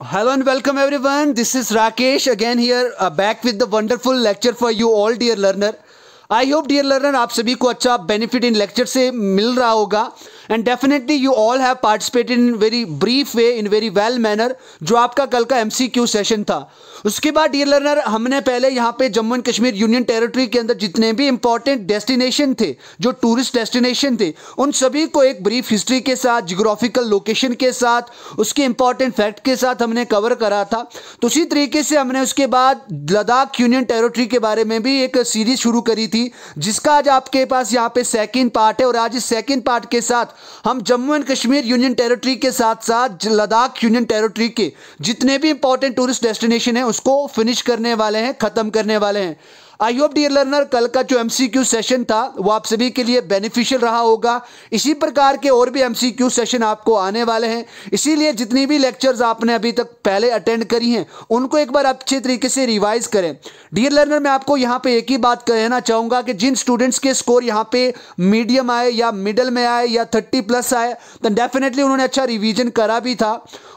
Hello and welcome everyone. This is Rakesh again here uh, back with the wonderful lecture for you all dear learner. I hope dear learner आप सभी को अच्छा benefit in lecture से मिल रहा होगा and definitely you all have participate in very brief way in very well manner जो आपका कल का एम सेशन था उसके बाद डियर लर्नर हमने पहले यहाँ पे Jammu and Kashmir union territory के अंदर जितने भी इंपॉर्टेंट डेस्टिनेशन थे जो टूरिस्ट डेस्टिनेशन थे उन सभी को एक ब्रीफ हिस्ट्री के साथ जियोग्राफिकल लोकेशन के साथ उसके इंपॉर्टेंट फैक्ट के साथ हमने कवर करा था तो उसी तरीके से हमने उसके बाद लद्दाख यूनियन टेरिटरी के बारे में भी एक सीरीज शुरू करी थी जिसका आज आपके पास यहाँ पे सेकेंड पार्ट है और आज इस सेकेंड पार्ट के साथ हम Jammu and Kashmir union territory के साथ साथ लद्दाख यूनियन टेरिटरी के जितने भी इंपॉर्टेंट टूरिस्ट डेस्टिनेशन है उसको फिनिश करने वाले हैं ख़त्म करने वाले हैं आई होप डियर लर्नर कल का जो एमसीक्यू सेशन था वो आप सभी के लिए बेनिफिशियल रहा होगा इसी प्रकार के और भी एमसीक्यू सेशन आपको आने वाले हैं इसीलिए जितनी भी लेक्चर्स आपने अभी तक पहले अटेंड करी हैं उनको एक बार अच्छे तरीके से रिवाइज करें डियर लर्नर मैं आपको यहाँ पे एक ही बात कहना चाहूँगा कि जिन स्टूडेंट्स के स्कोर यहाँ पे मीडियम आए या मिडल में आए या थर्टी प्लस आए तो डेफिनेटली उन्होंने अच्छा रिविजन करा भी था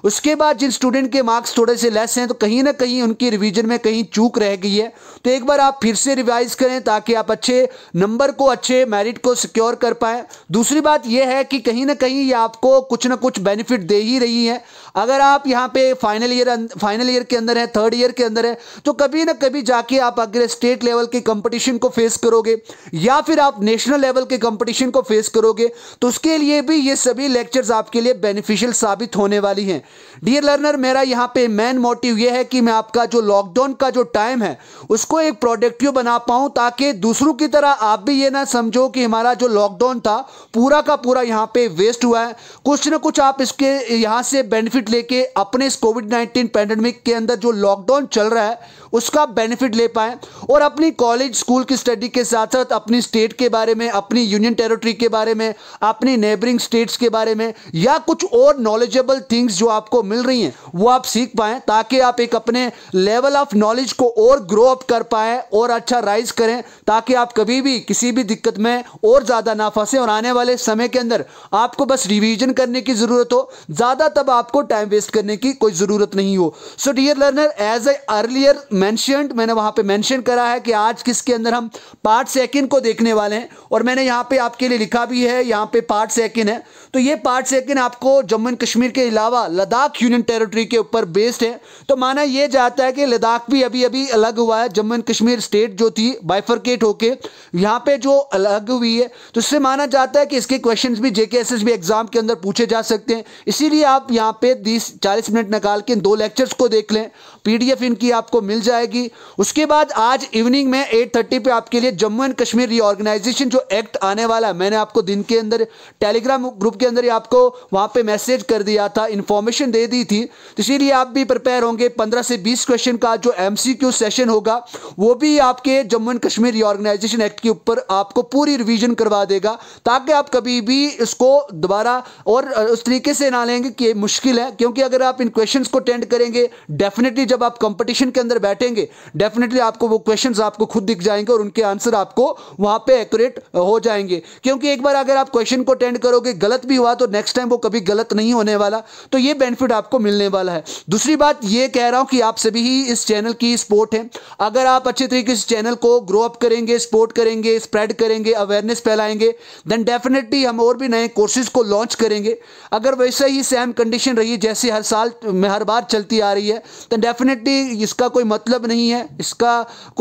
उसके बाद जिन स्टूडेंट के मार्क्स थोड़े से लेस हैं तो कहीं ना कहीं उनकी रिविजन में कहीं चूक रह गई है तो एक बार आप फिर से रिवाइज करें ताकि आप अच्छे नंबर को अच्छे मेरिट को सिक्योर कर पाए दूसरी बात यह है कि कहीं ना कहीं ये आपको कुछ ना कुछ बेनिफिट दे ही रही है अगर आप यहाँ पे फाइनल ईयर फाइनल ईयर के अंदर है थर्ड ईयर के अंदर है तो कभी ना कभी जाके आप अगर स्टेट लेवल के कंपटीशन को फेस करोगे या फिर आप नेशनल लेवल के कंपटीशन को फेस करोगे तो उसके लिए भी ये सभी लेक्चर्स आपके लिए बेनिफिशियल साबित होने वाली हैं डियर लर्नर मेरा यहाँ पे मेन मोटिव ये है कि मैं आपका जो लॉकडाउन का जो टाइम है उसको इसको एक प्रोडक्ट क्यों बना पाऊं ताकि दूसरों की तरह आप भी ये ना समझो कि हमारा जो लॉकडाउन था पूरा का पूरा यहाँ पे वेस्ट हुआ है कुछ ना कुछ आप इसके यहाँ से बेनिफिट लेके अपने इस कोविड नाइन्टीन पैंडमिक के अंदर जो लॉकडाउन चल रहा है उसका बेनिफिट ले पाएँ और अपनी कॉलेज स्कूल की स्टडी के साथ साथ अपनी स्टेट के बारे में अपनी यूनियन टेरिटरी के बारे में अपनी नेबरिंग स्टेट्स के बारे में या कुछ और नॉलेजेबल थिंग्स जो आपको मिल रही हैं वो आप सीख पाएँ ताकि आप एक अपने लेवल ऑफ नॉलेज को और ग्रो अप कर पाएँ और अच्छा राइज करें ताकि आप कभी भी किसी भी दिक्कत में और ज़्यादा ना फंसे और आने वाले समय के अंदर आपको बस रिविजन करने की ज़रूरत हो ज़्यादा तब आपको टाइम वेस्ट करने की कोई ज़रूरत नहीं हो so dear learner as a earlier mentioned मैंने वहां पे मैंशन करा है कि आज किसके अंदर हम पार्ट सेकेंड को देखने वाले हैं और मैंने यहाँ पे आपके लिए लिखा भी है यहाँ पे पार्ट सेकेंड है तो ये पार्ट सेकेंड आपको जम्मू एंड कश्मीर के अलावा लद्दाख यूनियन टेरिटरी के ऊपर बेस्ड है तो माना यह जाता है कि लद्दाख भी अभी अभी अलग हुआ है जम्मू एंड कश्मीर स्टेट जो थी बाइफरकेट होके यहाँ पे जो अलग हुई है तो इससे माना जाता है कि इसके क्वेश्चन भी जेके एस एग्जाम के अंदर पूछे जा सकते हैं इसीलिए आप यहाँ पे बीस चालीस मिनट निकाल के इन दो लेक्चर्स को देख लें पीडीएफ इनकी आपको मिल जाएगी उसके बाद आज इवनिंग में एट थर्टी आपके लिए जम्मू एंड कश्मीर रिओर्गेनाइजेशन जो एक्ट आने वाला है मैंने आपको दिन के अंदर टेलीग्राम ग्रुप के अंदर ही आपको वहाँ पे मैसेज कर दिया था इन्फॉर्मेशन दे दी थी तो इसीलिए आप भी प्रिपेयर होंगे पंद्रह से बीस क्वेश्चन का जो एम सेशन होगा वो भी आपके Jammu and Kashmir reorganisation act के ऊपर आपको पूरी रिविजन करवा देगा ताकि आप कभी भी इसको दोबारा और उस तरीके से ना लेंगे कि मुश्किल है क्योंकि अगर आप इन क्वेश्चन को अटेंड करेंगे डेफिनेटली जब आप कंपटीशन के अंदर बैठेंगे डेफिनेटली आपको वो क्वेश्चंस आपको खुद दिख जाएंगे और उनके आंसर आपको वहां पे एक्यूरेट हो जाएंगे क्योंकि एक बार अगर आप क्वेश्चन को अटेंड करोगे गलत भी हुआ तो नेक्स्ट टाइम वो कभी गलत नहीं होने वाला तो ये बेनिफिट आपको मिलने वाला है दूसरी बात ये कह रहा हूँ कि आप सभी ही इस चैनल की सपोर्ट है अगर आप अच्छे तरीके से चैनल को ग्रो अप करेंगे सपोर्ट करेंगे स्प्रेड करेंगे अवेयरनेस फैलाएंगे देन डेफिनेटली हम और भी नए कोर्सेज को लॉन्च करेंगे अगर वैसे ही सेम कंडीशन रही जैसे हर साल में हर बार चलती आ रही है तो डेफिनेटली इसका कोई मतलब नहीं है इसका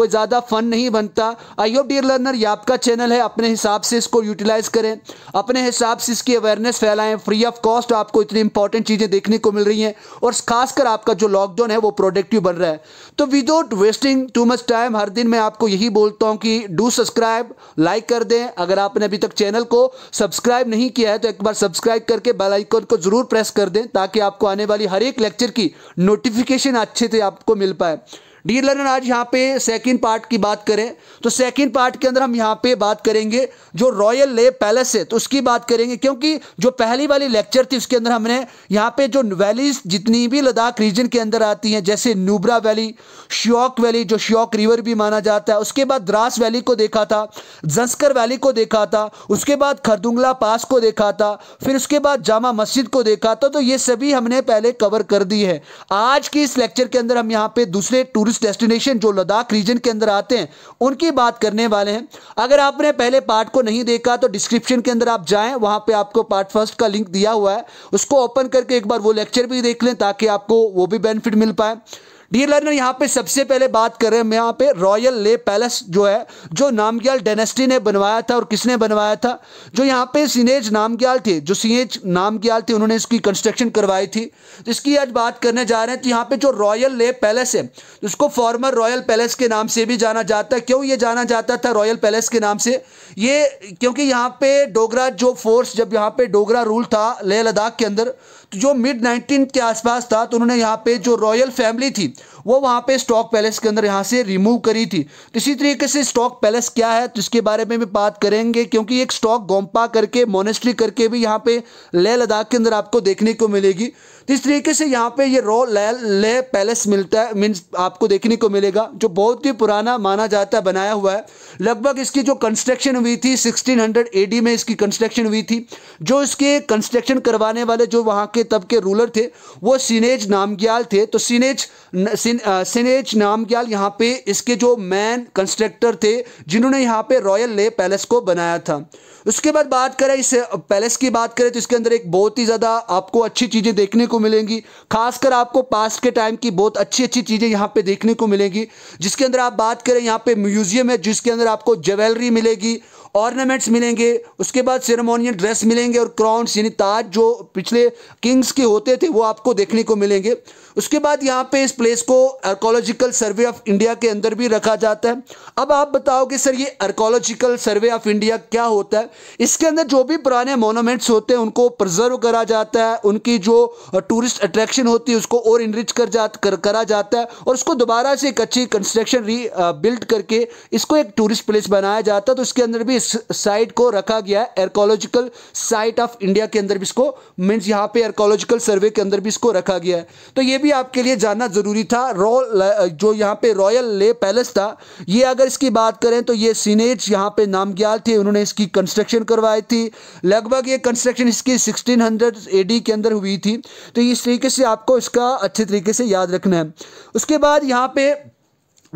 कोई ज़्यादा फन नहीं बनता आई होप डियर लर्नर ये आपका चैनल है अपने हिसाब से इसको यूटिलाइज करें अपने हिसाब से इसकी अवेयरनेस अवेयरनेस फैलाएं फ्री ऑफ कॉस्ट आपको इतनी इंपॉर्टेंट चीज़ें देखने को मिल रही हैं और खासकर आपका जो लॉकडाउन है वो प्रोडक्टिव बन रहा है तो without wasting too much time हर दिन मैं आपको यही बोलता हूँ कि डू सब्सक्राइब लाइक कर दें अगर आपने अभी तक चैनल को सब्सक्राइब नहीं किया है तो एक बार सब्सक्राइब करके बेल आइकन को ज़रूर प्रेस कर दें ताकि आपको आने वाली हर एक लेक्चर की नोटिफिकेशन अच्छे से आपको मिल पाए डियर लर्नर आज यहाँ पे सेकंड पार्ट की बात करें तो सेकंड पार्ट के अंदर हम यहाँ पे बात करेंगे जो रॉयल ले पैलेस है तो उसकी बात करेंगे क्योंकि जो पहली वाली लेक्चर थी उसके अंदर हमने यहाँ पे जो वैलीज जितनी भी लद्दाख रीजन के अंदर आती हैं जैसे नूबरा वैली श्योक वैली जो श्योक रिवर भी माना जाता है उसके बाद द्रास वैली को देखा था जंस्कर वैली को देखा था उसके बाद खरदुंगला पास को देखा था फिर उसके बाद जामा मस्जिद को देखा था तो ये सभी हमने पहले कवर कर दी है आज की इस लेक्चर के अंदर हम यहाँ पे दूसरे टूरिस्ट टूरिस्ट डेस्टिनेशन जो लद्दाख रीजन के अंदर आते हैं उनकी बात करने वाले हैं अगर आपने पहले पार्ट को नहीं देखा तो डिस्क्रिप्शन के अंदर आप जाएं वहां पे आपको पार्ट फर्स्ट का लिंक दिया हुआ है उसको ओपन करके एक बार वो लेक्चर भी देख लें ताकि आपको वो भी बेनिफिट मिल पाए डियर लर्नर यहाँ पे सबसे पहले बात कर रहे हैं यहाँ पे रॉयल ले पैलेस जो है जो नामग्याल डेनेस्टी ने बनवाया था और किसने बनवाया था जो यहाँ पे सीनेज नामग्याल थे जो सीनेज नामग्याल थे उन्होंने इसकी कंस्ट्रक्शन करवाई थी जिसकी आज बात करने जा रहे हैं तो यहाँ पे जो रॉयल ले पैलेस है उसको फॉर्मर रॉयल पैलेस के नाम से भी जाना जाता है क्यों ये जाना जाता था रॉयल पैलेस के नाम से ये क्योंकि यहाँ पे डोगरा जो फोर्स जब यहाँ पे डोगरा रूल था लेह लद्दाख के अंदर जो मिड नाइनटीन के आसपास था तो उन्होंने यहाँ पे जो रॉयल फैमिली थी वो वहाँ पे स्टॉक पैलेस के अंदर यहाँ से रिमूव करी थी तो इसी तरीके से स्टॉक पैलेस क्या है तो इसके बारे में भी बात करेंगे क्योंकि एक स्टॉक गोम्पा करके मोनेस्ट्री करके भी यहाँ पे लेह लद्दाख के अंदर आपको देखने को मिलेगी तो इस तरीके से यहाँ पे ये रॉ लेह पैलेस मिलता है मीन्स आपको देखने को मिलेगा जो बहुत ही पुराना माना जाता है बनाया हुआ है लगभग इसकी जो कंस्ट्रक्शन हुई थी सिक्सटीन हंड्रेड में इसकी कंस्ट्रक्शन हुई थी जो इसके कंस्ट्रक्शन करवाने वाले जो वहाँ के तब के रूलर थे वो सीनेज नामग्याल थे तो सीनेज सिन, सिनेज नामग्याल यहाँ पे इसके जो मैन कंस्ट्रक्टर थे जिन्होंने यहाँ पे रॉयल ले पैलेस को बनाया था उसके बाद बात करें इस पैलेस की बात करें तो इसके अंदर एक बहुत ही ज़्यादा आपको अच्छी चीज़ें देखने को मिलेंगी खासकर आपको पास के टाइम की बहुत अच्छी अच्छी चीज़ें यहाँ पे देखने को मिलेंगी जिसके अंदर आप बात करें यहाँ पे म्यूज़ियम है जिसके अंदर आपको ज्वेलरी मिलेगी ऑर्नामेंट्स मिलेंगे उसके बाद सेरेमोनियल ड्रेस मिलेंगे और क्राउन्स यानी ताज जो पिछले किंग्स के होते थे वो आपको देखने को मिलेंगे उसके बाद यहाँ पे इस प्लेस को आर्कोलॉजिकल सर्वे ऑफ इंडिया के अंदर भी रखा जाता है अब आप बताओगे सर ये आर्कोलॉजिकल सर्वे ऑफ इंडिया क्या होता है इसके अंदर जो भी पुराने मोनोमेंट्स होते हैं उनको प्रिजर्व करा जाता है उनकी जो टूरिस्ट अट्रैक्शन होती है उसको और इनरिच कर जा कर, करा जाता है और उसको दोबारा से एक अच्छी कंस्ट्रक्शन री बिल्ड करके इसको एक टूरिस्ट प्लेस बनाया जाता है तो इसके अंदर भी इस साइट को रखा गया है एर्कोलॉजिकल साइट ऑफ इंडिया के अंदर भी इसको मीन्स यहाँ पे एर्कोलॉजिकल सर्वे के अंदर भी इसको रखा गया है तो ये भी आपके लिए जानना जरूरी था रॉ जो यहाँ पे रॉयल ले पैलेस था ये अगर इसकी बात करें तो ये सीनेज यहाँ पे नामग्याल थे उन्होंने इसकी कंस्ट्रक्शन करवाई थी लगभग ये कंस्ट्रक्शन इसकी सिक्सटीन हंड्रेड के अंदर हुई थी तो इस तरीके से आपको इसका अच्छे तरीके से याद रखना है उसके बाद यहाँ पे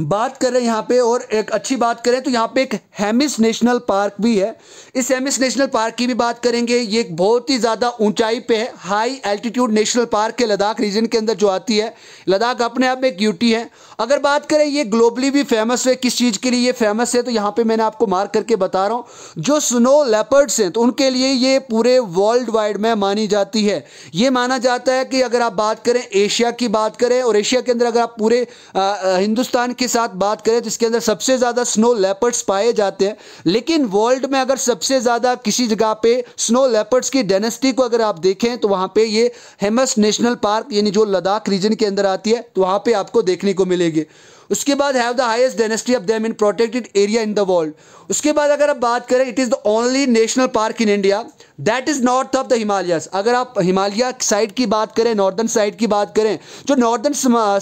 बात करें यहाँ पे और एक अच्छी बात करें तो यहाँ पे एक हेमिस नेशनल पार्क भी है इस हेमिस नेशनल पार्क की भी बात करेंगे ये बहुत ही ज़्यादा ऊंचाई पे है हाई एल्टीट्यूड नेशनल पार्क है लद्दाख रीजन के अंदर जो आती है लद्दाख अपने आप में एक यूटी है अगर बात करें ये ग्लोबली भी फेमस है किस चीज़ के लिए ये फेमस है तो यहाँ पर मैंने आपको मार्क करके बता रहा हूँ जो स्नो लेपर्ड्स हैं तो उनके लिए ये पूरे वर्ल्ड वाइड में मानी जाती है ये माना जाता है कि अगर आप बात करें एशिया की बात करें और एशिया के अंदर अगर आप पूरे हिंदुस्तान के के साथ बात करें तो इसके अंदर सबसे ज़्यादा स्नो लेपर्ड्स पाए जाते हैं लेकिन वर्ल्ड में अगर सबसे ज़्यादा किसी जगह पे स्नो लेपर्ड्स की डेनेस्टी को अगर आप देखें तो वहां पे ये हेमस नेशनल पार्क यानी जो लद्दाख रीजन के अंदर आती है तो वहां पे आपको देखने को मिलेगी उसके बाद have the highest density of them in protected area in the world उसके बाद अगर आप बात करें it is the only national park in India that is north of the Himalayas अगर आप हिमालय साइड की बात करें नॉर्दर्न साइड की बात करें जो नॉर्दर्न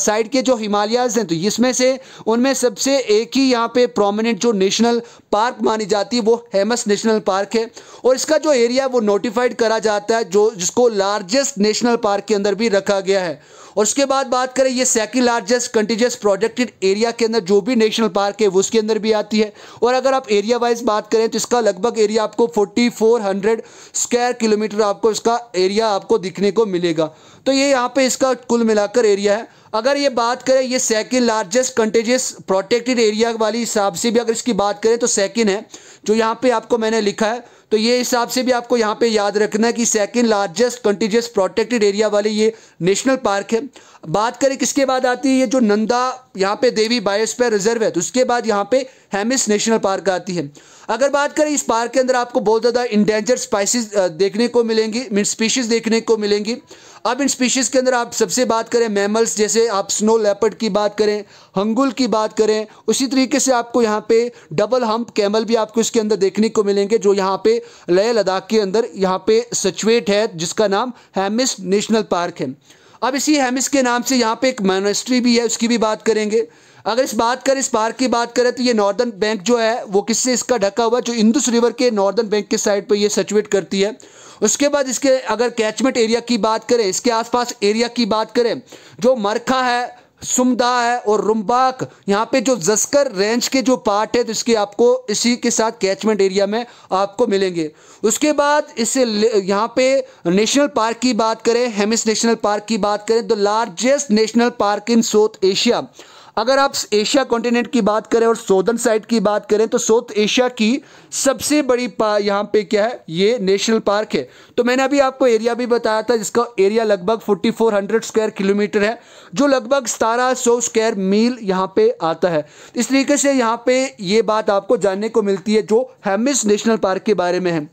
साइड uh, के जो हिमालयाज हैं तो इसमें से उनमें सबसे एक ही यहाँ पे प्रोमिनेंट जो नेशनल पार्क मानी जाती है वो हेमस नेशनल पार्क है और इसका जो एरिया वो नोटिफाइड करा जाता है जो जिसको लार्जेस्ट नेशनल पार्क के अंदर भी रखा गया है और उसके बाद बात करें ये second largest contiguous protected area के अंदर जो भी नेशनल पार्क है उसके अंदर भी आती है और अगर आप एरिया वाइज बात करें तो इसका लगभग एरिया आपको 4400 स्क्वायर किलोमीटर आपको इसका एरिया आपको दिखने को मिलेगा तो ये यहाँ पे इसका कुल मिलाकर एरिया है अगर ये बात करें ये second largest contiguous protected area वाली हिसाब से भी अगर इसकी बात करें तो सेकंड है जो यहाँ पे आपको मैंने लिखा है तो ये हिसाब से भी आपको यहाँ पे याद रखना है कि second largest contiguous protected area वाले ये नेशनल पार्क है बात करें किसके बाद आती है ये जो नंदा यहाँ पे देवी बायोस्फीयर रिजर्व है तो उसके बाद यहाँ पे हेमिस नेशनल पार्क आती है अगर बात करें इस पार्क के अंदर आपको बहुत ज़्यादा इंडेंजर स्पाइसिस देखने को मिलेंगी मीन स्पीशीज़ देखने को मिलेंगी अब इन स्पीशीज़ के अंदर आप सबसे बात करें मैमल्स जैसे आप स्नो लेपर्ड की बात करें हंगुल की बात करें उसी तरीके से आपको यहाँ पे डबल हम्प कैमल भी आपको इसके अंदर देखने को मिलेंगे जो यहाँ पे लय लद्दाख के अंदर यहाँ पे सचुएट है जिसका नाम हैमिस नेशनल पार्क है अब इसी हैमिस के नाम से यहाँ पे एक मोनेस्ट्री भी है उसकी भी बात करेंगे अगर इस बात कर इस पार्क की बात करें तो ये नॉर्दर्न बैंक जो है वो किससे इसका ढका हुआ जो इंदुस रिवर के नॉर्दर्न बैंक के साइड पर ये सचुएट करती है उसके बाद इसके अगर कैचमेंट एरिया की बात करें इसके आसपास एरिया की बात करें जो मरखा है सुमदा है और रुम्बाक यहाँ पे जो जस्कर रेंज के जो पार्ट है तो इसके आपको इसी के साथ कैचमेंट एरिया में आपको मिलेंगे उसके बाद इसे यहाँ पे नेशनल पार्क की बात करें हेमिस नेशनल पार्क की बात करें the largest national park in South Asia अगर आप एशिया कॉन्टिनेंट की बात करें और सोदन साइड की बात करें तो साउथ एशिया की सबसे बड़ी यहाँ पे क्या है ये नेशनल पार्क है तो मैंने अभी आपको एरिया भी बताया था जिसका एरिया लगभग 4400 स्क्वायर किलोमीटर है जो लगभग सतारह सौ स्क्वायर मील यहाँ पे आता है इस तरीके से यहाँ पे ये बात आपको जानने को मिलती है जो हैमिस नेशनल पार्क के बारे में है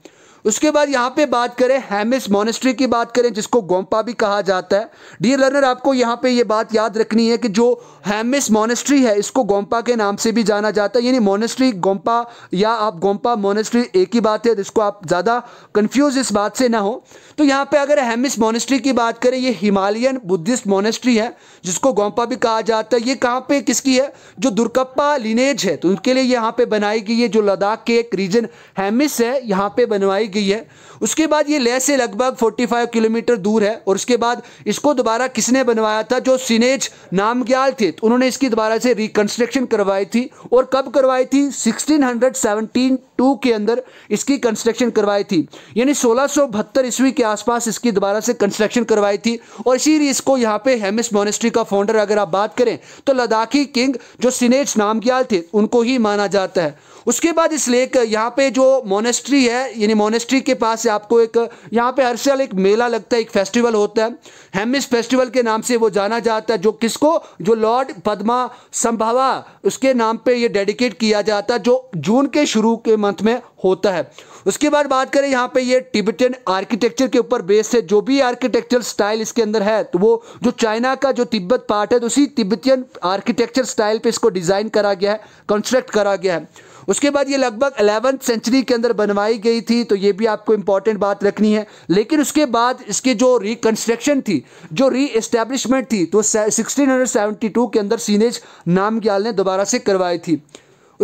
उसके बाद यहाँ पे बात करें हैमिस मोनेस्ट्री की बात करें जिसको गोम्पा भी कहा जाता है डियर लर्नर आपको यहाँ पे ये बात याद रखनी है कि जो हैमिस मोनेस्ट्री है इसको गोम्पा के नाम से भी जाना जाता है यानी मोनेस्ट्री गोम्पा या आप गोम्पा मोनेस्ट्री एक ही बात है जिसको आप ज़्यादा कन्फ्यूज इस बात से ना हो तो यहाँ पर अगर हैमिस मोनेस्ट्री की बात करें ये हिमालयन बुद्धिस्ट मोनेस्ट्री है जिसको गोम्पा भी कहा जाता है ये कहाँ पे किसकी है जो दुर्कप्पा लिनेज है तो उनके लिए यहाँ पे बनाई गई है जो लद्दाख के एक रीजन हैमिस है यहाँ पर बनवाई बनाई गई है उसके बाद ये लेह से लगभग 45 किलोमीटर दूर है और उसके बाद इसको दोबारा किसने बनवाया था जो सिनेज नामग्याल थे तो उन्होंने इसकी दोबारा से रिकन्स्ट्रक्शन करवाई थी और कब करवाई थी 1672 के अंदर इसकी कंस्ट्रक्शन करवाई थी यानी सोलह ईस्वी के आसपास इसकी दोबारा से कंस्ट्रक्शन करवाई थी और इसीलिए इसको यहाँ पे हेमिस मोनेस्ट्री का फाउंडर अगर आप बात करें तो लद्दाखी किंग जो सिनेज नामग्याल थे उनको ही माना जाता है उसके बाद इस लेक यहाँ पे जो मोनेस्ट्री है यानी मोनेस्ट्री के पास आपको एक यहाँ पे हर साल एक मेला लगता है एक फेस्टिवल होता है हेमिस फेस्टिवल के नाम से वो जाना जाता है जो किसको जो लॉर्ड पद्मा संभावा उसके नाम पे ये डेडिकेट किया जाता है जो जून के शुरू के मंथ में होता है उसके बाद बात करें यहाँ पे ये टिबिटन आर्किटेक्चर के ऊपर बेस्ड है जो भी आर्किटेक्चर स्टाइल इसके अंदर है तो वो जो चाइना का जो तिब्बत पार्ट है तो उसी तिब्बतियन आर्किटेक्चर स्टाइल पे इसको डिज़ाइन करा गया है कंस्ट्रक्ट करा गया है उसके बाद ये लगभग अलेवंथ सेंचुरी के अंदर बनवाई गई थी तो ये भी आपको इंपॉर्टेंट बात रखनी है लेकिन उसके बाद इसकी जो रिकन्स्ट्रक्शन थी जो री एस्टेब्लिशमेंट थी तो सिक्सटीन हंड्रेड सेवेंटी टू के अंदर सीनेज नामग्याल ने दोबारा से करवाई थी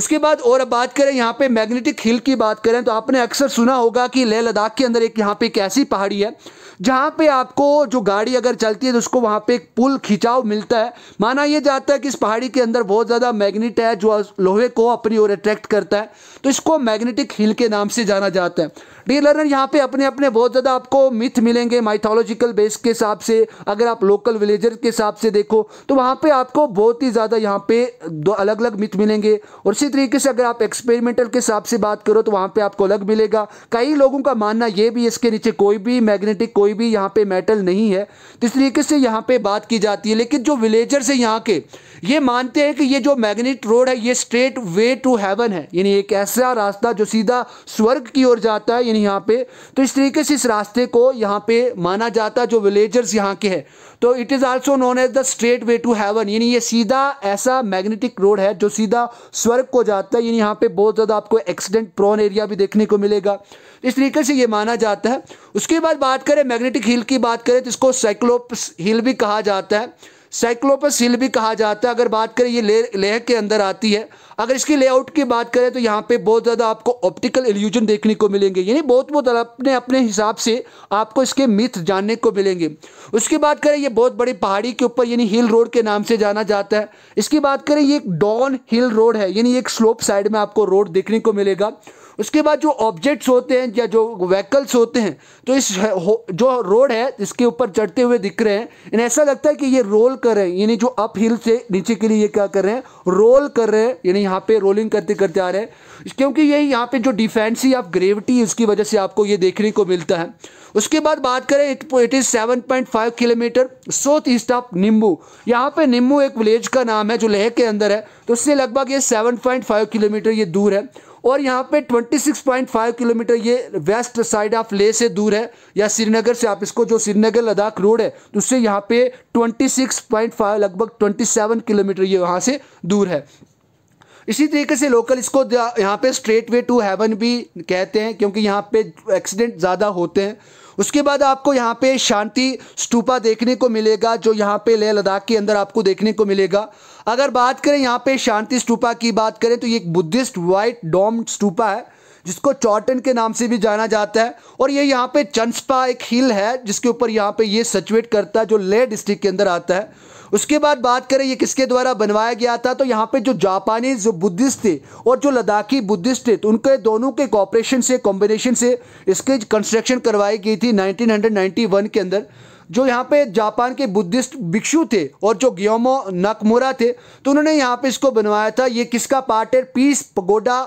उसके बाद और अब बात करें यहाँ पे मैग्नेटिक हिल की बात करें तो आपने अक्सर सुना होगा कि लेह लद्दाख के अंदर एक यहाँ पे एक ऐसी पहाड़ी है जहाँ पे आपको जो गाड़ी अगर चलती है तो उसको वहाँ पे एक पुल खिंचाव मिलता है माना यह जाता है कि इस पहाड़ी के अंदर बहुत ज़्यादा मैग्नेट है जो लोहे को अपनी ओर अट्रैक्ट करता है तो इसको मैग्नेटिक हिल के नाम से जाना जाता है डी लर्नर यहाँ पे अपने अपने बहुत ज़्यादा आपको मिथ मिलेंगे माइथोलॉजिकल बेस के हिसाब से अगर आप लोकल विलेजर के हिसाब से देखो तो वहाँ पे आपको बहुत ही ज़्यादा यहाँ पे दो अलग अलग मिथ मिलेंगे और इसी तरीके से अगर आप एक्सपेरिमेंटल के हिसाब से बात करो तो वहाँ पे आपको अलग मिलेगा कई लोगों का मानना ये भी इसके नीचे कोई भी मैग्नेटिक कोई कोई भी यहाँ पे मेटल नहीं है तो इस तरीके से यहाँ पे बात की जाती है लेकिन जो विलेजर्स से यहाँ के ये मानते हैं कि ये जो मैग्नेट रोड है ये स्ट्रेट वे टू हेवन है यानी एक ऐसा रास्ता जो सीधा स्वर्ग की ओर जाता है यानी यहाँ पे तो इस तरीके से इस रास्ते को यहाँ पे माना जाता है जो विलेजर्स यहाँ के हैं तो it is also known as the straight way to heaven यानी ये सीधा ऐसा मैग्नेटिक रोड है जो सीधा स्वर्ग को जाता है यानी यहाँ पे बहुत ज़्यादा आपको एक्सीडेंट प्रोन एरिया भी देखने को मिलेगा इस तरीके से ये माना जाता है उसके बाद बात करें मैग्नेटिक हिल की बात करें तो इसको साइक्लोपस हिल भी कहा जाता है साइक्लोपस हिल भी कहा जाता है अगर बात करें ये लेह के अंदर आती है अगर इसकी लेआउट की बात करें तो यहाँ पे बहुत ज़्यादा आपको ऑप्टिकल एल्यूजन देखने को मिलेंगे यानी बहुत बहुत अपने अपने हिसाब से आपको इसके मिथ जानने को मिलेंगे उसकी बात करें ये बहुत बड़ी पहाड़ी के ऊपर यानी हिल रोड के नाम से जाना जाता है इसकी बात करें ये एक डॉन हिल रोड है यानी एक स्लोप साइड में आपको रोड देखने को मिलेगा उसके बाद जो ऑब्जेक्ट्स होते हैं या जो व्हीकल्स होते हैं तो इस जो रोड है इसके ऊपर चढ़ते हुए दिख रहे हैं इन ऐसा लगता है कि ये रोल कर रहे हैं यानी जो अप हिल से नीचे के लिए ये क्या कर रहे हैं रोल कर रहे हैं यानी यहाँ पे रोलिंग करते करते आ रहे हैं क्योंकि ये यहाँ पे जो डिफेंसी ऑफ ग्रेविटी इसकी वजह से आपको ये देखने को मिलता है उसके बाद बात करें it is seven point five kilometre south east of Nimmu यहाँ पे निम्बू एक विलेज का नाम है जो लेह के अंदर है तो उससे लगभग ये सेवन पॉइंट फाइव किलोमीटर ये दूर है और यहाँ पे 26.5 किलोमीटर ये वेस्ट साइड ऑफ ले से दूर है या श्रीनगर से आप इसको जो श्रीनगर लद्दाख रोड है तो उससे यहाँ पे 26.5 लगभग 27 किलोमीटर ये वहाँ से दूर है इसी तरीके से लोकल इसको यहाँ पे स्ट्रेट वे टू हेवन भी कहते हैं क्योंकि यहाँ पे एक्सीडेंट ज़्यादा होते हैं उसके बाद आपको यहाँ पे शांति स्टूपा देखने को मिलेगा जो यहाँ पे लेह लद्दाख के अंदर आपको देखने को मिलेगा अगर बात करें यहाँ पे शांति स्टूपा की बात करें तो ये एक बुद्धिस्ट वाइट डोम स्टूपा है जिसको चौटन के नाम से भी जाना जाता है और ये यहाँ पे चंसपा एक हिल है जिसके ऊपर यहाँ पे ये सचुएट करता है जो लेह डिस्ट्रिक्ट के अंदर आता है उसके बाद बात करें ये किसके द्वारा बनवाया गया था तो यहाँ पे जो जापानी जो बुद्धिस्ट थे और जो लद्दाखी बुद्धिस्ट थे तो उनके दोनों के कॉपरेशन से कॉम्बिनेशन से इसके कंस्ट्रक्शन करवाई गई थी नाइनटीन के अंदर जो यहाँ पे जापान के बुद्धिस्ट भिक्षु थे और जो ग्योमो नकमुरा थे तो उन्होंने यहाँ पे इसको बनवाया था ये किसका पार्ट है पीस पगोडा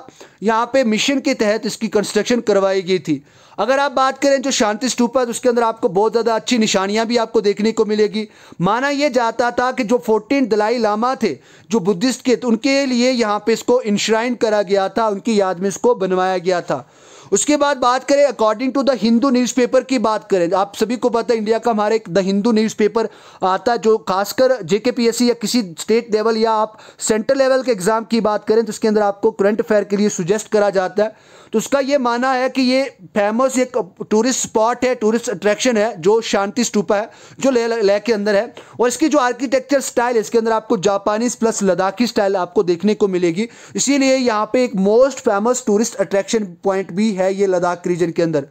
यहाँ पे मिशन के तहत इसकी कंस्ट्रक्शन करवाई गई थी अगर आप बात करें जो शांति स्तूप है तो उसके अंदर आपको बहुत ज़्यादा अच्छी निशानियाँ भी आपको देखने को मिलेगी माना यह जाता था कि जो फोर्टीन दलाई लामा थे जो बुद्धिस्ट के तो उनके लिए यहाँ पे इसको इंश्राइन करा गया था उनकी याद में इसको बनवाया गया था उसके बाद बात करें according to the Hindu newspaper की बात करें आप सभी को पता है इंडिया का हमारा एक द हिंदू न्यूज़पेपर आता है जो खासकर जेकेपीएससी या किसी स्टेट लेवल या आप सेंट्रल लेवल के एग्ज़ाम की बात करें तो उसके अंदर आपको करंट अफेयर के लिए सुजेस्ट करा जाता है तो उसका ये माना है कि ये फेमस एक टूरिस्ट स्पॉट है टूरिस्ट अट्रैक्शन है जो शांति स्टूपा है जो लेह ले, ले के अंदर है और इसकी जो आर्किटेक्चर स्टाइल है इसके अंदर आपको जापानीज प्लस लद्दाखी स्टाइल आपको देखने को मिलेगी इसीलिए यहाँ पे एक most famous tourist attraction point भी है ये लद्दाख रीजन के अंदर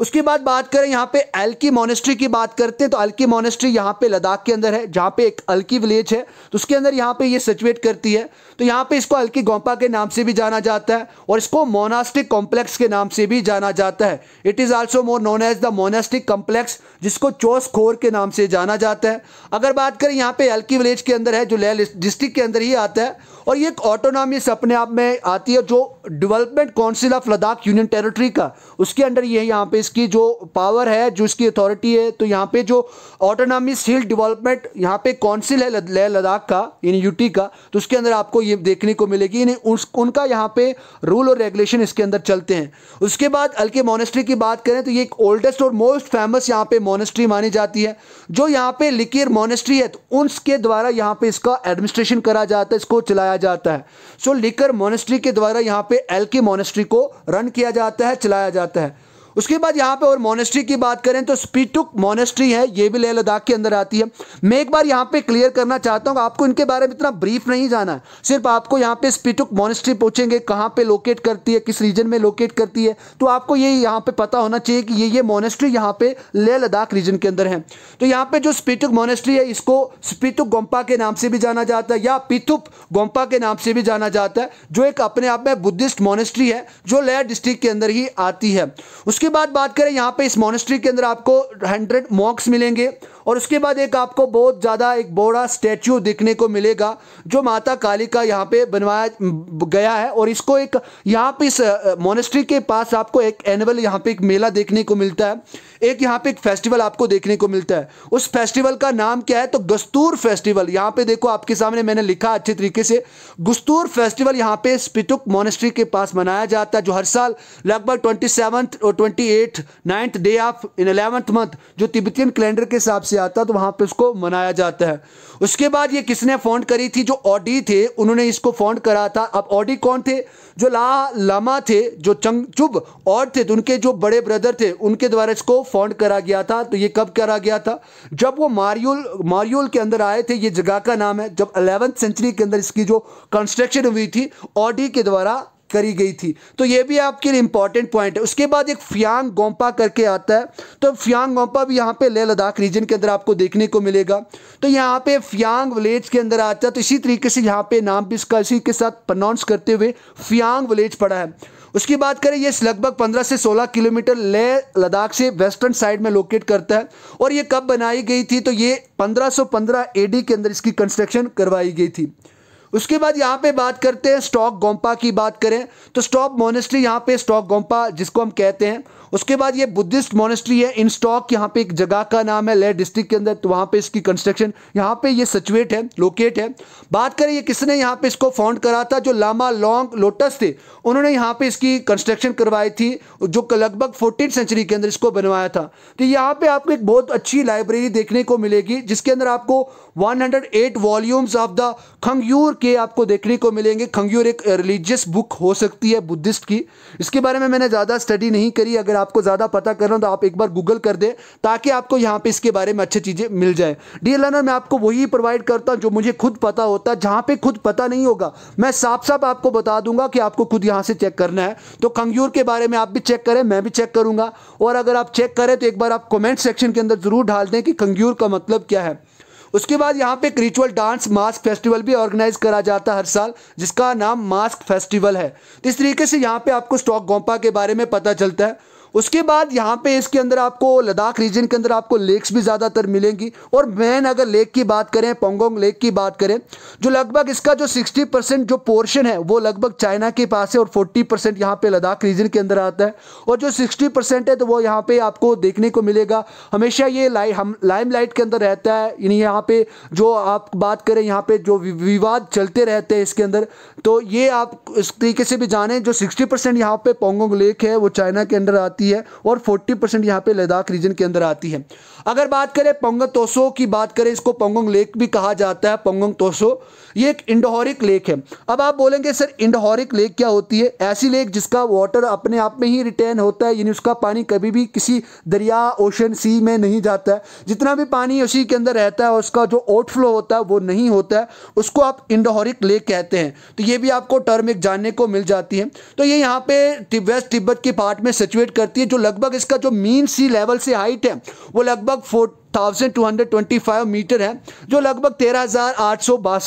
उसके बाद बात करें यहाँ पे एल्की मोनेस्ट्री की बात करते हैं तो अल्की मोनेस्ट्री यहाँ पे लद्दाख के अंदर है जहाँ पे एक अल्की विलेज है तो उसके अंदर यहाँ पे ये यह सिचुएट करती है तो यहाँ पे इसको अल्की गोंपा के नाम से भी जाना जाता है और इसको मोनास्टिक कॉम्प्लेक्स के नाम से भी जाना जाता है it is also more known as the monastic complex जिसको चोस खोर के नाम से जाना जाता है अगर बात करें यहाँ पे अल्की विलेज के अंदर है जो लेह डिस्ट्रिक्ट के अंदर ही आता है और ये एक ऑटोनॉमिस अपने आप में आती है जो development council of Ladakh union territory का उसके अंडर ये है यहाँ पे इसकी जो पावर है जो इसकी अथॉरिटी है तो यहाँ पे जो ऑटोनॉमी सील डेवलपमेंट यहाँ पे काउंसिल है लेह लद्दाख का यानी यूटी का तो उसके अंदर आपको ये देखने को मिलेगी यानी उस उनका यहाँ पे रूल और रेगुलेशन इसके अंदर चलते हैं उसके बाद अलके मोनेस्ट्री की बात करें तो ये एक ओल्डेस्ट और मोस्ट फेमस यहाँ पे मोनेस्ट्री मानी जाती है जो यहाँ पे लिकिर मोनेस्ट्री है तो उनके द्वारा यहाँ पे इसका एडमिनिस्ट्रेशन करा जाता है इसको चलाया जाता है सो लिकर मोनेस्ट्री के द्वारा यहाँ पे पे एल के मोनेस्ट्री को रन किया जाता है चलाया जाता है उसके बाद यहाँ पे और मोनेस्ट्री की बात करें तो स्पीटुक मोनेस्ट्री है ये भी लेह लद्दाख के अंदर आती है मैं एक बार यहाँ पे क्लियर करना चाहता हूँ आपको इनके बारे में इतना ब्रीफ नहीं जाना है सिर्फ आपको यहाँ पे स्पीटुक मोनेस्ट्री पूछेंगे कहाँ पे लोकेट करती है किस रीजन में लोकेट करती है तो आपको ये यहाँ पे पता होना चाहिए कि ये ये मोनेस्ट्री यहाँ पे लेह लद्दाख रीजन के अंदर है तो यहाँ पे जो स्पीटुक मोनेस्ट्री है इसको स्पीटुक गोम्पा के नाम से भी जाना जाता है या पिथुप गोम्पा के नाम से भी जाना जाता है जो एक अपने आप में बुद्धिस्ट मोनेस्ट्री है जो लेह डिस्ट्रिक्ट के अंदर ही आती है उसके उसके बाद बात करें यहाँ पे इस मोनेस्ट्री के अंदर आपको हंड्रेड मॉक्स मिलेंगे और उसके बाद एक आपको बहुत ज़्यादा एक बड़ा स्टैचू देखने को मिलेगा जो माता काली का यहाँ पे बनवाया गया है और इसको एक यहाँ पे इस मोनेस्ट्री के पास आपको एक एनुअल यहाँ पे एक मेला देखने को मिलता है एक यहाँ पे एक फेस्टिवल आपको देखने को मिलता है उस फेस्टिवल का नाम क्या है तो गस्तूर फेस्टिवल यहाँ पे देखो आपके सामने मैंने लिखा अच्छे तरीके से गस्तूर फेस्टिवल यहाँ पे स्पिटुक मोनेस्ट्री के पास मनाया जाता है जो हर साल लगभग ट्वेंटी और twenty eight ninth day of in eleventh month जो तिब्बतियन कैलेंडर के हिसाब से से आता है तो वहां पे उसको मनाया जाता है उसके बाद ये किसने फॉन्ड करी थी जो ऑडी थे उन्होंने इसको फॉन्ड करा था अब ऑडी कौन थे जो ला लामा थे जो चंग चुब और थे तो उनके जो बड़े ब्रदर थे उनके द्वारा इसको फॉन्ड करा गया था तो ये कब करा गया था जब वो मारियोल मारियोल के अंदर आए थे ये जगह का नाम है जब अलेवेंथ सेंचुरी के अंदर इसकी जो कंस्ट्रक्शन हुई थी ऑडी के द्वारा करी गई थी तो ये भी आपके लिए इंपॉर्टेंट पॉइंट है उसके बाद एक फियांग गोम्पा करके आता है तो फ्यांग गोम्पा भी यहाँ पे लेह लद्दाख रीजन के अंदर आपको देखने को मिलेगा तो यहाँ पे फ्यांग विलेज के अंदर आता है तो इसी तरीके से यहाँ पे नाम भी इसका इसी के साथ प्रनाउंस करते हुए फ्यांग विलेज पड़ा है उसकी बात करें ये लगभग 15 से 16 किलोमीटर ले लद्दाख से वेस्टर्न साइड में लोकेट करता है और ये कब बनाई गई थी तो ये 1515 एडी के अंदर इसकी कंस्ट्रक्शन करवाई गई थी उसके बाद यहाँ पे बात करते हैं स्टॉक गोम्पा की बात करें तो स्टॉक मोनेस्ट्री यहाँ पे स्टॉक गोम्पा जिसको हम कहते हैं उसके बाद ये बुद्धिस्ट मोनेस्ट्री है इन स्टॉक यहाँ पे एक जगह का नाम है लेह डिस्ट्रिक्ट के अंदर तो वहाँ पे इसकी कंस्ट्रक्शन यहाँ पे ये सचुएट है लोकेट है बात करें ये किसने यहाँ पे इसको फाउंड करा था जो लामा लॉन्ग लोटस थे उन्होंने यहाँ पे इसकी कंस्ट्रक्शन करवाई थी जो लगभग फोर्टीन सेंचुरी के अंदर इसको बनवाया था तो यहाँ पे आपको एक बहुत अच्छी लाइब्रेरी देखने को मिलेगी जिसके अंदर आपको 108 वॉल्यूम्स ऑफ द खंगयूर के आपको देखने को मिलेंगे खंगयूर एक रिलीजियस बुक हो सकती है बुद्धिस्ट की इसके बारे में मैंने ज़्यादा स्टडी नहीं करी अगर आपको ज़्यादा पता करना तो आप एक बार गूगल कर दें ताकि आपको यहाँ पे इसके बारे में अच्छी चीज़ें मिल जाए डी मैं आपको वही प्रोवाइड करता हूँ जो मुझे खुद पता होता है जहाँ पर खुद पता नहीं होगा मैं साफ साफ आपको बता दूंगा कि आपको खुद यहाँ से चेक करना है तो खंगयूर के बारे में आप भी चेक करें मैं भी चेक करूँगा और अगर आप चेक करें तो एक बार आप कमेंट सेक्शन के अंदर ज़रूर डाल दें कि खंगयूर का मतलब क्या है उसके बाद यहाँ पे एक रिचुअल डांस मास्क फेस्टिवल भी ऑर्गेनाइज करा जाता है हर साल जिसका नाम मास्क फेस्टिवल है तो इस तरीके से यहाँ पे आपको स्टॉक गोम्पा के बारे में पता चलता है उसके बाद यहाँ पे इसके अंदर आपको लद्दाख रीजन के अंदर आपको लेक्स भी ज़्यादातर मिलेंगी और मेन अगर लेक की बात करें पोंगोंग लेक की बात करें जो लगभग इसका जो 60 परसेंट जो पोर्शन है वो लगभग चाइना के पास है और 40 परसेंट यहाँ पे लद्दाख रीजन के अंदर आता है और जो 60 परसेंट है तो वो यहाँ पे आपको देखने को मिलेगा हमेशा ये हम लाइम लाइट के अंदर रहता है यानी यहाँ पे जो आप बात करें यहाँ पे जो विवाद चलते रहते हैं इसके अंदर तो ये आप इस तरीके से भी जाने जो सिक्सटी परसेंट यहाँ पे पोंगोंग लेक है वो चाइना के अंदर आती है आती है और 40 परसेंट यहाँ पर लद्दाख रीजन के अंदर आती है अगर बात करें पोंग तोसो की बात करें इसको पोंगोंग लेक भी कहा जाता है पोंगोंग तोसो ये एक इंडोहरिक लेक है अब आप बोलेंगे सर इंडोहरिक लेक क्या होती है ऐसी लेक जिसका वाटर अपने आप में ही रिटेन होता है यानी उसका पानी कभी भी किसी दरिया ओशन सी में नहीं जाता है जितना भी पानी उसी के अंदर रहता है उसका जो आउट फ्लो होता है वो नहीं होता है उसको आप इंडोहरिक लेक कहते हैं तो ये भी आपको टर्म एक जानने को मिल जाती है तो ये यहाँ पे वेस्ट तिब्बत के पार्ट में सिचुएट कर करती है जो लगभग इसका जो मीन सी लेवल से हाइट है वो लगभग फोर 1225 मीटर है जो लगभग तेरह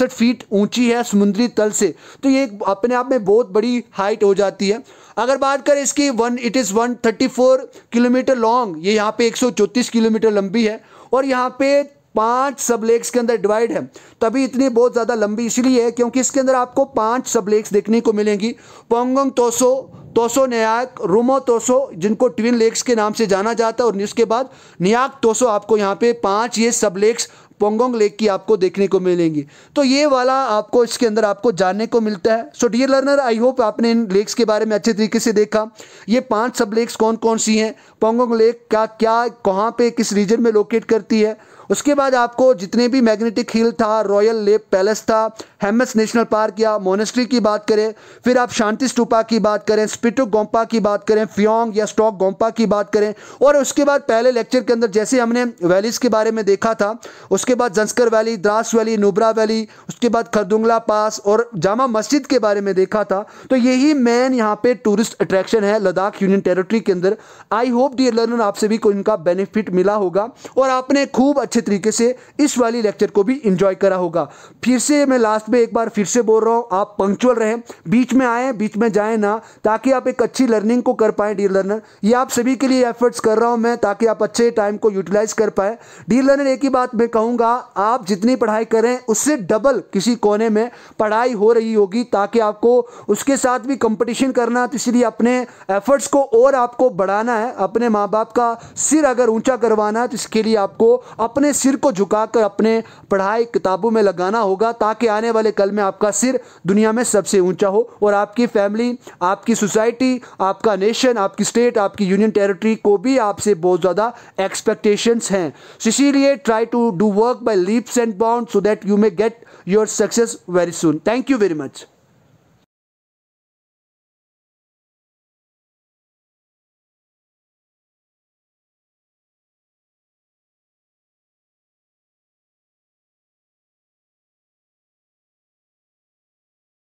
फीट ऊंची है समुद्री तल से तो ये अपने आप में बहुत बड़ी हाइट हो जाती है अगर बात करें इसकी one it is 134 kilometre long ये यहाँ पे 134 किलोमीटर लंबी है और यहाँ पे पांच सब लेक्स के अंदर डिवाइड है तभी इतनी बहुत ज़्यादा लंबी इसलिए है क्योंकि इसके अंदर आपको पांच सब लेक्स देखने को मिलेंगी पोंगोंग तोसो तोसो न्याक रूमो तोसो जिनको ट्विन लेक्स के नाम से जाना जाता है और उसके बाद न्याक तोसो आपको यहाँ पे पांच ये सब लेक्स पोंगोंग लेक की आपको देखने को मिलेंगी तो ये वाला आपको इसके अंदर आपको जानने को मिलता है so dear learner I hope आपने इन लेक्स के बारे में अच्छे तरीके से देखा ये पांच सब लेक्स कौन कौन सी हैं पोंगोंग लेक क्या क्या कहाँ पे किस रीजन में लोकेट करती है उसके बाद आपको जितने भी मैग्नेटिक हिल था रॉयल लेप पैलेस था हेमस नेशनल पार्क या मोनेस्ट्री की बात करें फिर आप शांति स्टूपा की बात करें स्पिटो गोम्पा की बात करें फ्योंग या स्टॉक गोम्पा की बात करें और उसके बाद पहले लेक्चर के अंदर जैसे हमने वैलीज के बारे में देखा था उसके बाद Zanskar valley Drass valley Nubra valley उसके बाद खरदुंगला पास और जामा मस्जिद के बारे में देखा था तो यही मेन यहाँ पे टूरिस्ट अट्रैक्शन है लद्दाख यूनियन टेरिटरी के अंदर आई होप डियर लर्नर आपसे भी कोई इनका बेनिफिट मिला होगा और आपने खूब अच्छे अच्छे तरीके से इस वाली लेक्चर को भी इंजॉय करा होगा फिर से मैं लास्ट में एक बार फिर से बोल रहा हूँ आप पंक्चुअल रहें बीच में आएँ बीच में जाएँ ना ताकि आप एक अच्छी लर्निंग को कर पाएँ डी लर्नर ये आप सभी के लिए एफर्ट्स कर रहा हूँ मैं ताकि आप अच्छे टाइम को यूटिलाइज कर पाएँ डी लर्नर एक ही बात मैं कहूँगा आप जितनी पढ़ाई करें उससे डबल किसी कोने में पढ़ाई हो रही होगी ताकि आपको उसके साथ भी कंपटीशन करना तो इसलिए अपने एफर्ट्स को और आपको बढ़ाना है अपने माँ बाप का सिर अगर ऊंचा करवाना है तो इसके लिए आपको अपने अपने सिर को झुकाकर अपने पढ़ाई किताबों में लगाना होगा ताकि आने वाले कल में आपका सिर दुनिया में सबसे ऊंचा हो और आपकी फैमिली आपकी सोसाइटी आपका नेशन आपकी स्टेट आपकी यूनियन टेरिटरी को भी आपसे बहुत ज़्यादा एक्सपेक्टेशंस हैं इसीलिए try to do work by leaps and bound so that you may get your success very soon thank you very much